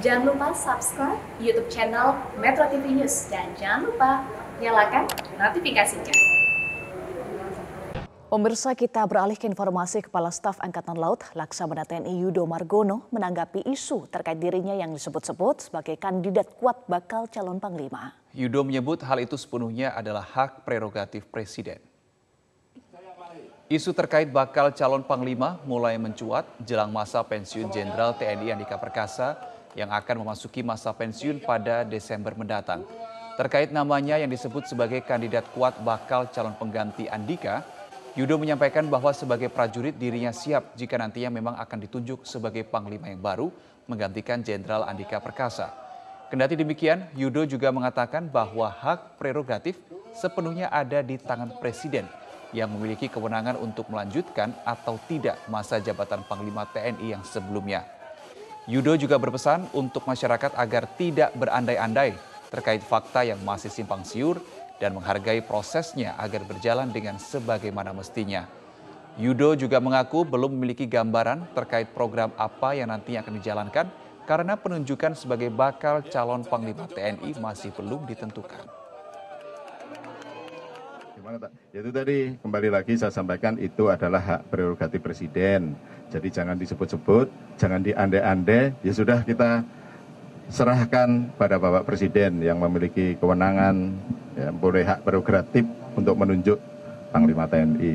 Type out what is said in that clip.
Jangan lupa subscribe YouTube channel Metro TV News dan jangan lupa nyalakan notifikasinya. Pemirsa kita beralih ke informasi Kepala Staf Angkatan Laut Laksamana TNI Yudo Margono menanggapi isu terkait dirinya yang disebut-sebut sebagai kandidat kuat bakal calon panglima. Yudo menyebut hal itu sepenuhnya adalah hak prerogatif Presiden. Isu terkait bakal calon panglima mulai mencuat jelang masa pensiun Jenderal TNI Andika Perkasa yang akan memasuki masa pensiun pada Desember mendatang. Terkait namanya yang disebut sebagai kandidat kuat bakal calon pengganti Andika, Yudo menyampaikan bahwa sebagai prajurit dirinya siap jika nantinya memang akan ditunjuk sebagai panglima yang baru menggantikan Jenderal Andika Perkasa. Kendati demikian, Yudo juga mengatakan bahwa hak prerogatif sepenuhnya ada di tangan Presiden yang memiliki kewenangan untuk melanjutkan atau tidak masa jabatan Panglima TNI yang sebelumnya. Yudo juga berpesan untuk masyarakat agar tidak berandai-andai terkait fakta yang masih simpang siur dan menghargai prosesnya agar berjalan dengan sebagaimana mestinya. Yudo juga mengaku belum memiliki gambaran terkait program apa yang nantinya akan dijalankan karena penunjukan sebagai bakal calon Panglima TNI masih belum ditentukan. Ya, itu tadi kembali lagi saya sampaikan itu adalah hak prerogatif presiden. Jadi jangan disebut-sebut, jangan diande-ande. Ya sudah kita serahkan pada Bapak Presiden yang memiliki kewenangan, ya, boleh hak prerogatif untuk menunjuk Panglima TNI.